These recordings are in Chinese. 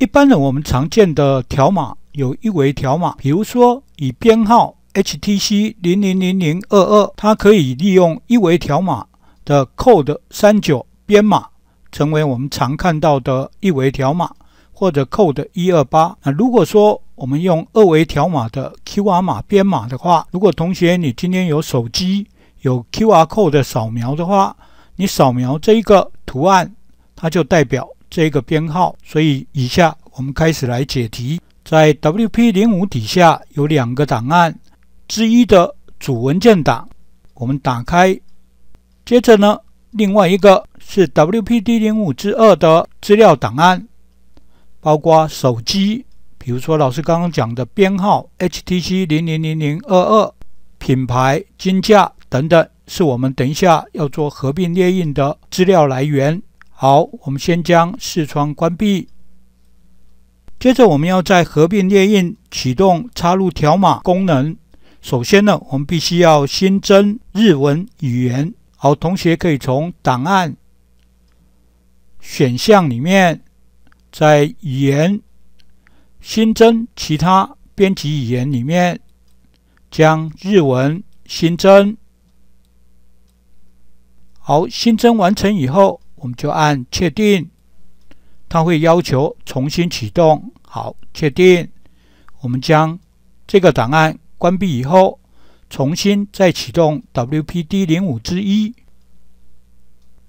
一般的，我们常见的条码有一维条码，比如说以编号 HTC 零零零零二二，它可以利用一维条码的 Code 三九编码成为我们常看到的一维条码，或者 Code 一二八。那如果说我们用二维条码的 QR 码编码的话，如果同学你今天有手机有 QR Code 的扫描的话，你扫描这一个图案，它就代表。这个编号，所以以下我们开始来解题。在 WP 零五底下有两个档案，之一的主文件档，我们打开。接着呢，另外一个是 WPD 零五之二的资料档案，包括手机，比如说老师刚刚讲的编号 HTC 零零零零二二，品牌、金价等等，是我们等一下要做合并列印的资料来源。好，我们先将视窗关闭。接着，我们要在合并列印启动插入条码功能。首先呢，我们必须要新增日文语言。好，同学可以从档案选项里面，在语言新增其他编辑语言里面，将日文新增。好，新增完成以后。我们就按确定，它会要求重新启动。好，确定。我们将这个档案关闭以后，重新再启动 WPD 零五之一。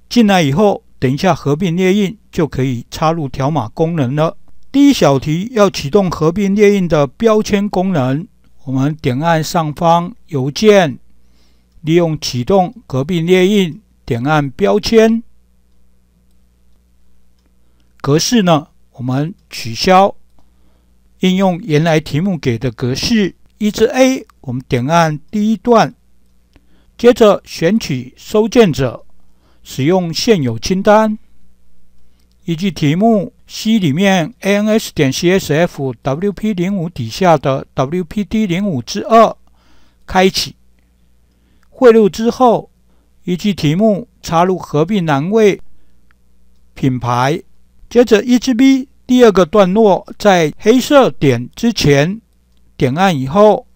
进来以后，等一下合并列印就可以插入条码功能了。第一小题要启动合并列印的标签功能，我们点按上方邮件，利用启动合并列印，点按标签。格式呢？我们取消应用原来题目给的格式，一至 A。我们点按第一段，接着选取收件者，使用现有清单，依据题目 C 里面 ANS 点 CSFWP 零五底下的 WPD 零五之二，开启汇入之后，依据题目插入合并栏位品牌。接着一支 b 第二个段落，在黑色点之前点按以后，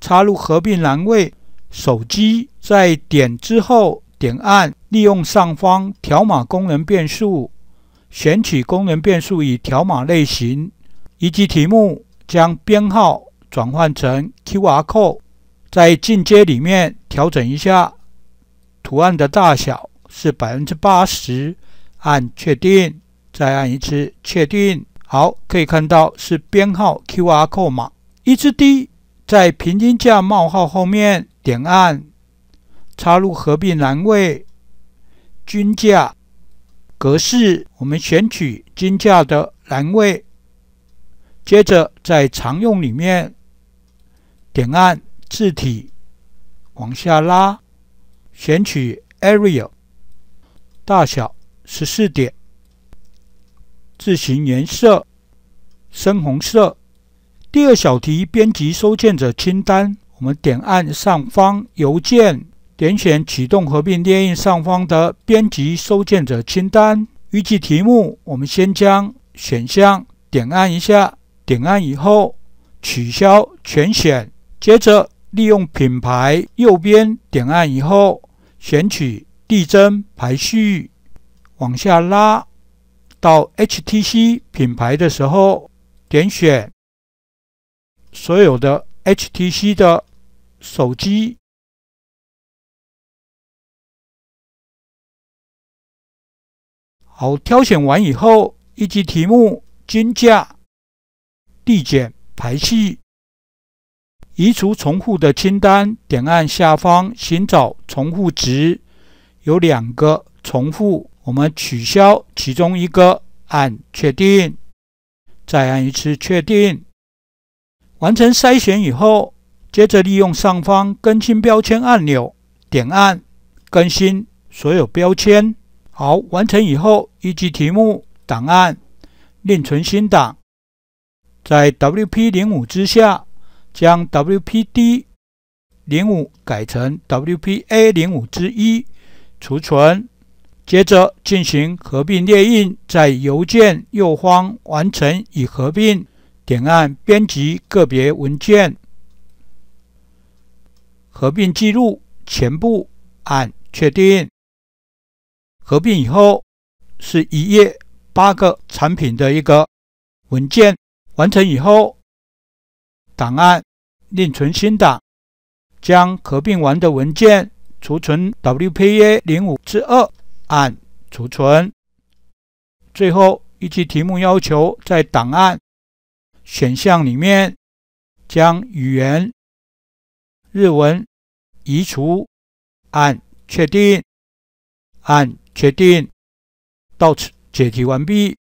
插入合并栏位。手机在点之后点按，利用上方条码功能变数，选取功能变数与条码类型以及题目，将编号转换成 QR code。在进阶里面调整一下图案的大小是百分之八十，按确定。再按一次确定，好，可以看到是编号 QR 码。一支 D 在平均价冒号后面点按，插入合并栏位均价格式，我们选取均价的栏位。接着在常用里面点按字体，往下拉，选取 Arial，大小十四点。字形颜色深红色。第二小题编辑收件者清单，我们点按上方邮件，点选启动合并列印上方的编辑收件者清单。预计题目，我们先将选项点按一下，点按以后取消全选，接着利用品牌右边点按以后选取递增排序，往下拉。到 HTC 品牌的时候，点选所有的 HTC 的手机。好，挑选完以后，一级题目均价递减排序，移除重复的清单，点按下方寻找重复值，有两个重复。我们取消其中一个，按确定，再按一次确定，完成筛选以后，接着利用上方更新标签按钮，点按更新所有标签。好，完成以后，依据题目档案另存新档，在 W P 零五之下，将 W P D 零五改成 W P A 零五之一，储存。接着进行合并列印，在邮件右方完成已合并，点按编辑个别文件，合并记录全部按确定。合并以后是一页八个产品的一个文件，完成以后，档案另存新档，将合并完的文件储存 WPA 零五之二。按储存，最后依据题目要求，在档案选项里面将语言日文移除，按确定，按确定，到此解题完毕。